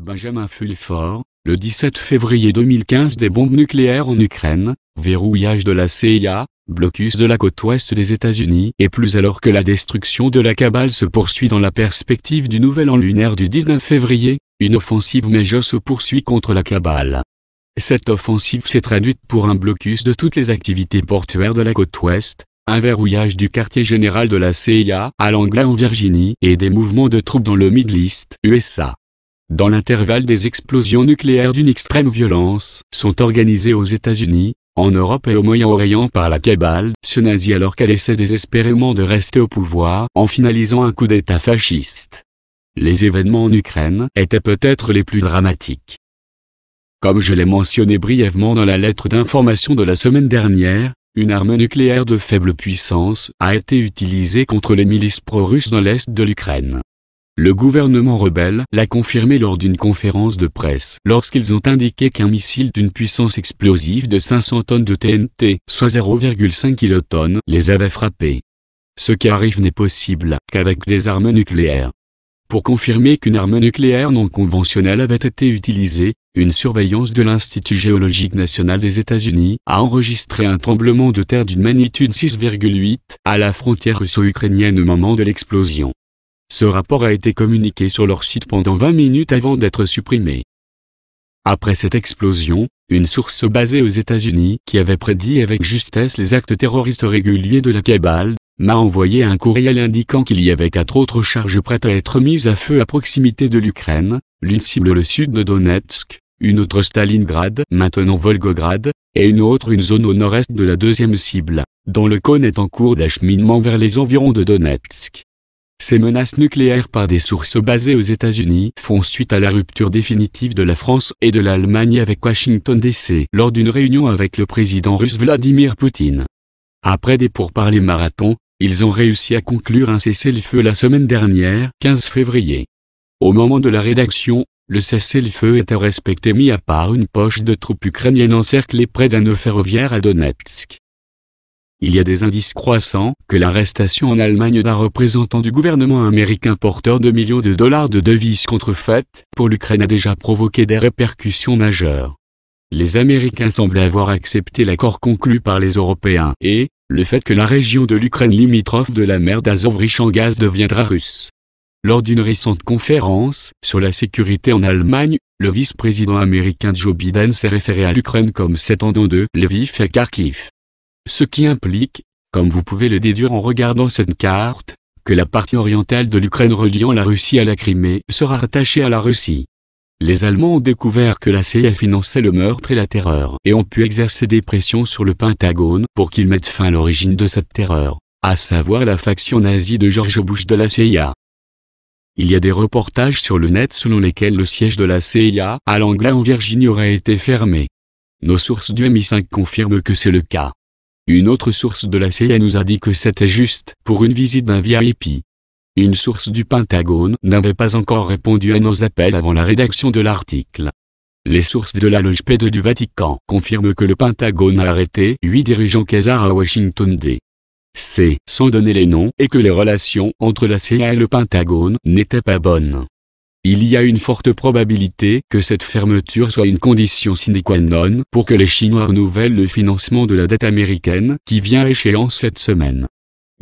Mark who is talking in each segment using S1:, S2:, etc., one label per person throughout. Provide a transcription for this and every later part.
S1: Benjamin Fulford, le 17 février 2015 des bombes nucléaires en Ukraine, verrouillage de la CIA, blocus de la côte ouest des États-Unis et plus alors que la destruction de la cabale se poursuit dans la perspective du nouvel an lunaire du 19 février, une offensive Mejo se poursuit contre la cabale. Cette offensive s'est traduite pour un blocus de toutes les activités portuaires de la côte ouest, un verrouillage du quartier général de la CIA à Langlais en Virginie et des mouvements de troupes dans le Middle East USA dans l'intervalle des explosions nucléaires d'une extrême violence, sont organisées aux États-Unis, en Europe et au Moyen-Orient par la ce nazi alors qu'elle essaie désespérément de rester au pouvoir en finalisant un coup d'État fasciste. Les événements en Ukraine étaient peut-être les plus dramatiques. Comme je l'ai mentionné brièvement dans la lettre d'information de la semaine dernière, une arme nucléaire de faible puissance a été utilisée contre les milices pro-russes dans l'est de l'Ukraine. Le gouvernement rebelle l'a confirmé lors d'une conférence de presse lorsqu'ils ont indiqué qu'un missile d'une puissance explosive de 500 tonnes de TNT, soit 0,5 kilotonnes, les avait frappés. Ce qui arrive n'est possible qu'avec des armes nucléaires. Pour confirmer qu'une arme nucléaire non conventionnelle avait été utilisée, une surveillance de l'Institut géologique national des États-Unis a enregistré un tremblement de terre d'une magnitude 6,8 à la frontière russo-ukrainienne au moment de l'explosion. Ce rapport a été communiqué sur leur site pendant 20 minutes avant d'être supprimé. Après cette explosion, une source basée aux États-Unis qui avait prédit avec justesse les actes terroristes réguliers de la cabale, m'a envoyé un courriel indiquant qu'il y avait quatre autres charges prêtes à être mises à feu à proximité de l'Ukraine, l'une cible le sud de Donetsk, une autre Stalingrad, maintenant Volgograd, et une autre une zone au nord-est de la deuxième cible, dont le cône est en cours d'acheminement vers les environs de Donetsk. Ces menaces nucléaires par des sources basées aux États-Unis font suite à la rupture définitive de la France et de l'Allemagne avec Washington DC lors d'une réunion avec le président russe Vladimir Poutine. Après des pourparlers marathons, ils ont réussi à conclure un cessez-le-feu la semaine dernière, 15 février. Au moment de la rédaction, le cessez-le-feu était respecté mis à part une poche de troupes ukrainiennes encerclées près d'un nœud ferroviaire à Donetsk. Il y a des indices croissants que l'arrestation en Allemagne d'un représentant du gouvernement américain porteur de millions de dollars de devises contrefaites pour l'Ukraine a déjà provoqué des répercussions majeures. Les Américains semblent avoir accepté l'accord conclu par les Européens et, le fait que la région de l'Ukraine limitrophe de la mer d'Azov riche en gaz deviendra russe. Lors d'une récente conférence sur la sécurité en Allemagne, le vice-président américain Joe Biden s'est référé à l'Ukraine comme s'étendant de Lviv à Kharkiv ce qui implique, comme vous pouvez le déduire en regardant cette carte, que la partie orientale de l'Ukraine reliant la Russie à la Crimée sera rattachée à la Russie. Les Allemands ont découvert que la CIA finançait le meurtre et la terreur et ont pu exercer des pressions sur le Pentagone pour qu'il mette fin à l'origine de cette terreur, à savoir la faction nazie de George Bush de la CIA. Il y a des reportages sur le net selon lesquels le siège de la CIA à Langlais en Virginie aurait été fermé. Nos sources du MI5 confirment que c'est le cas. Une autre source de la CIA nous a dit que c'était juste pour une visite d'un VIP. Une source du Pentagone n'avait pas encore répondu à nos appels avant la rédaction de l'article. Les sources de la loge P2 du Vatican confirment que le Pentagone a arrêté huit dirigeants Khazars à Washington D.C. sans donner les noms et que les relations entre la CIA et le Pentagone n'étaient pas bonnes. Il y a une forte probabilité que cette fermeture soit une condition sine qua non pour que les Chinois renouvellent le financement de la dette américaine qui vient à échéance cette semaine.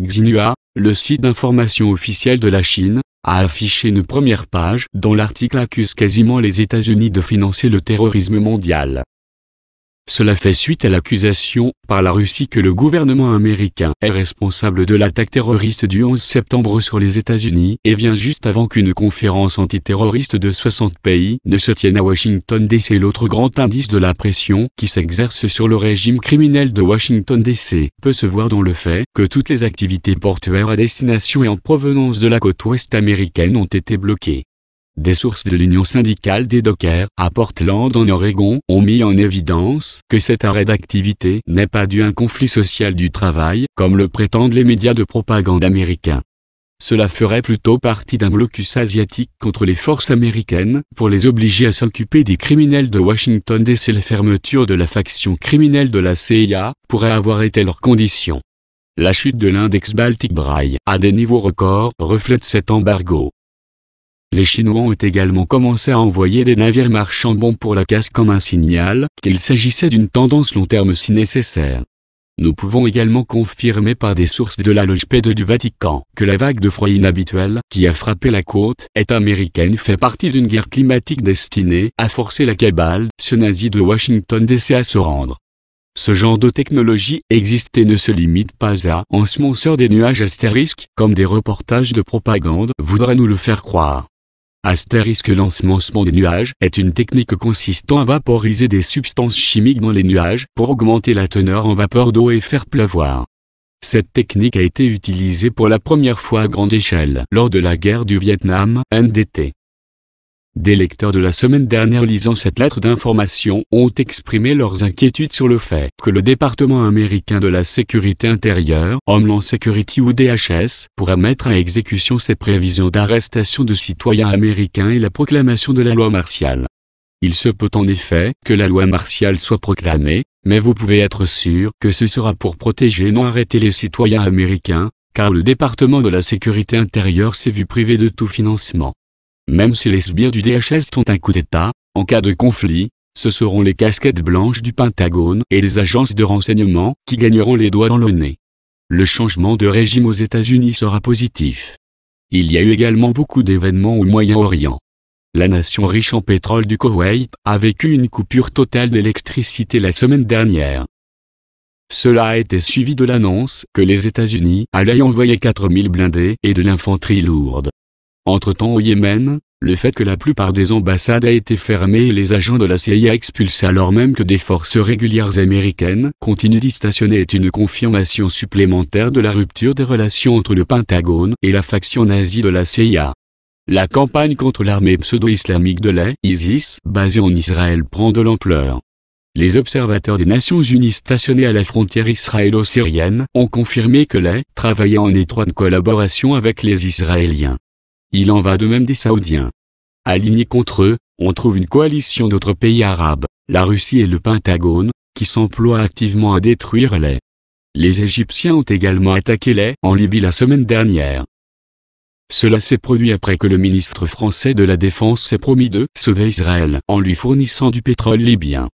S1: Xinhua, le site d'information officiel de la Chine, a affiché une première page dont l'article accuse quasiment les États-Unis de financer le terrorisme mondial. Cela fait suite à l'accusation par la Russie que le gouvernement américain est responsable de l'attaque terroriste du 11 septembre sur les États-Unis et vient juste avant qu'une conférence antiterroriste de 60 pays ne se tienne à Washington DC. L'autre grand indice de la pression qui s'exerce sur le régime criminel de Washington DC peut se voir dans le fait que toutes les activités portuaires à destination et en provenance de la côte ouest américaine ont été bloquées. Des sources de l'Union syndicale des dockers à Portland en Oregon ont mis en évidence que cet arrêt d'activité n'est pas dû à un conflit social du travail, comme le prétendent les médias de propagande américains. Cela ferait plutôt partie d'un blocus asiatique contre les forces américaines pour les obliger à s'occuper des criminels de Washington que La fermeture de la faction criminelle de la CIA pourrait avoir été leur condition. La chute de l'index Baltic Braille à des niveaux records reflète cet embargo. Les Chinois ont également commencé à envoyer des navires marchands bons pour la casse comme un signal qu'il s'agissait d'une tendance long terme si nécessaire. Nous pouvons également confirmer par des sources de la loge P2 du Vatican que la vague de froid inhabituelle qui a frappé la côte est américaine fait partie d'une guerre climatique destinée à forcer la cabale ce nazi de Washington DC à se rendre. Ce genre de technologie existe et ne se limite pas à ensemenceur des nuages astérisques comme des reportages de propagande voudraient nous le faire croire. Astérisque l'ensemencement des nuages est une technique consistant à vaporiser des substances chimiques dans les nuages pour augmenter la teneur en vapeur d'eau et faire pleuvoir. Cette technique a été utilisée pour la première fois à grande échelle lors de la guerre du Vietnam NDT. Des lecteurs de la semaine dernière lisant cette lettre d'information ont exprimé leurs inquiétudes sur le fait que le département américain de la sécurité intérieure, Homeland Security ou DHS, pourra mettre à exécution ses prévisions d'arrestation de citoyens américains et la proclamation de la loi martiale. Il se peut en effet que la loi martiale soit proclamée, mais vous pouvez être sûr que ce sera pour protéger et non arrêter les citoyens américains, car le département de la sécurité intérieure s'est vu privé de tout financement. Même si les sbires du DHS ont un coup d'État, en cas de conflit, ce seront les casquettes blanches du Pentagone et les agences de renseignement qui gagneront les doigts dans le nez. Le changement de régime aux États-Unis sera positif. Il y a eu également beaucoup d'événements au Moyen-Orient. La nation riche en pétrole du Koweït a vécu une coupure totale d'électricité la semaine dernière. Cela a été suivi de l'annonce que les États-Unis allaient envoyer 4000 blindés et de l'infanterie lourde. Entre-temps au Yémen, le fait que la plupart des ambassades a été fermées et les agents de la CIA expulsés alors même que des forces régulières américaines continuent d'y stationner est une confirmation supplémentaire de la rupture des relations entre le Pentagone et la faction nazie de la CIA. La campagne contre l'armée pseudo-islamique de l'ISIS basée en Israël prend de l'ampleur. Les observateurs des Nations Unies stationnés à la frontière israélo-syrienne ont confirmé que les travaillait en étroite collaboration avec les Israéliens. Il en va de même des Saoudiens. Alignés contre eux, on trouve une coalition d'autres pays arabes, la Russie et le Pentagone, qui s'emploient activement à détruire les. Les Égyptiens ont également attaqué les en Libye la semaine dernière. Cela s'est produit après que le ministre français de la Défense s'est promis de sauver Israël en lui fournissant du pétrole libyen.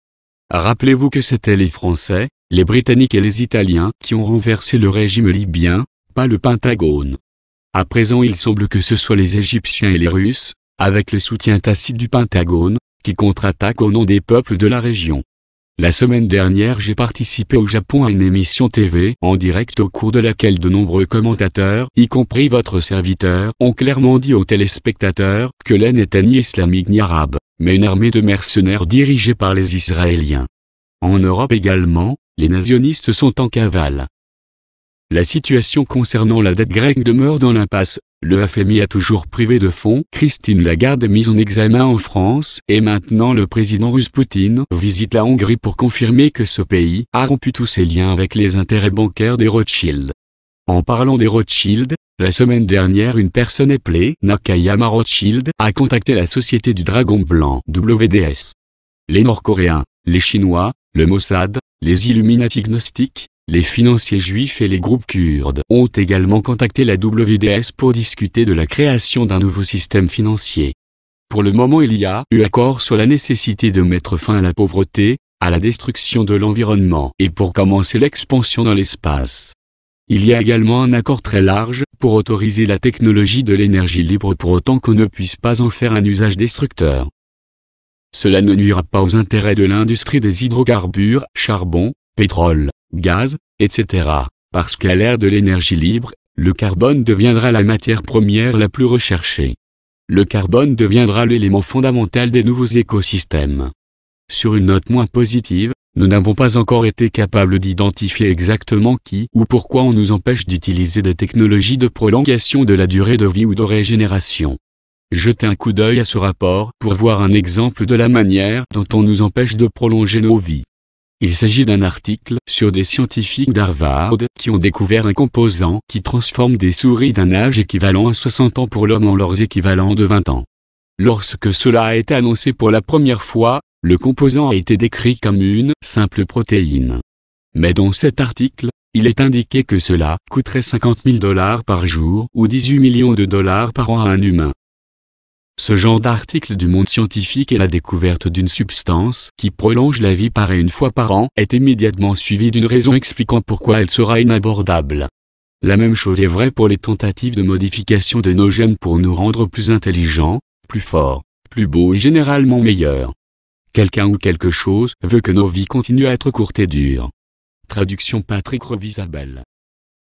S1: Rappelez-vous que c'était les Français, les Britanniques et les Italiens qui ont renversé le régime libyen, pas le Pentagone. À présent il semble que ce soit les Égyptiens et les Russes, avec le soutien tacite du Pentagone, qui contre-attaquent au nom des peuples de la région. La semaine dernière j'ai participé au Japon à une émission TV en direct au cours de laquelle de nombreux commentateurs, y compris votre serviteur, ont clairement dit aux téléspectateurs que l'aide n'était ni islamique ni arabe, mais une armée de mercenaires dirigée par les Israéliens. En Europe également, les nazionistes sont en cavale. La situation concernant la dette grecque demeure dans l'impasse. Le FMI a toujours privé de fonds. Christine Lagarde est mise en examen en France et maintenant le président russe Poutine visite la Hongrie pour confirmer que ce pays a rompu tous ses liens avec les intérêts bancaires des Rothschild. En parlant des Rothschild, la semaine dernière une personne appelée Nakayama Rothschild a contacté la société du Dragon Blanc WDS. Les Nord-Coréens, les Chinois, le Mossad, les Illuminati gnostiques, les financiers juifs et les groupes kurdes ont également contacté la WDS pour discuter de la création d'un nouveau système financier. Pour le moment il y a eu accord sur la nécessité de mettre fin à la pauvreté, à la destruction de l'environnement et pour commencer l'expansion dans l'espace. Il y a également un accord très large pour autoriser la technologie de l'énergie libre pour autant qu'on ne puisse pas en faire un usage destructeur. Cela ne nuira pas aux intérêts de l'industrie des hydrocarbures, charbon, pétrole, gaz, etc. Parce qu'à l'ère de l'énergie libre, le carbone deviendra la matière première la plus recherchée. Le carbone deviendra l'élément fondamental des nouveaux écosystèmes. Sur une note moins positive, nous n'avons pas encore été capables d'identifier exactement qui ou pourquoi on nous empêche d'utiliser des technologies de prolongation de la durée de vie ou de régénération. Jetez un coup d'œil à ce rapport pour voir un exemple de la manière dont on nous empêche de prolonger nos vies. Il s'agit d'un article sur des scientifiques d'Harvard qui ont découvert un composant qui transforme des souris d'un âge équivalent à 60 ans pour l'homme en leurs équivalents de 20 ans. Lorsque cela a été annoncé pour la première fois, le composant a été décrit comme une simple protéine. Mais dans cet article, il est indiqué que cela coûterait 50 000 dollars par jour ou 18 millions de dollars par an à un humain. Ce genre d'article du monde scientifique et la découverte d'une substance qui prolonge la vie par une fois par an est immédiatement suivi d'une raison expliquant pourquoi elle sera inabordable. La même chose est vraie pour les tentatives de modification de nos gènes pour nous rendre plus intelligents, plus forts, plus beaux et généralement meilleurs. Quelqu'un ou quelque chose veut que nos vies continuent à être courtes et dures. Traduction Patrick Revisabel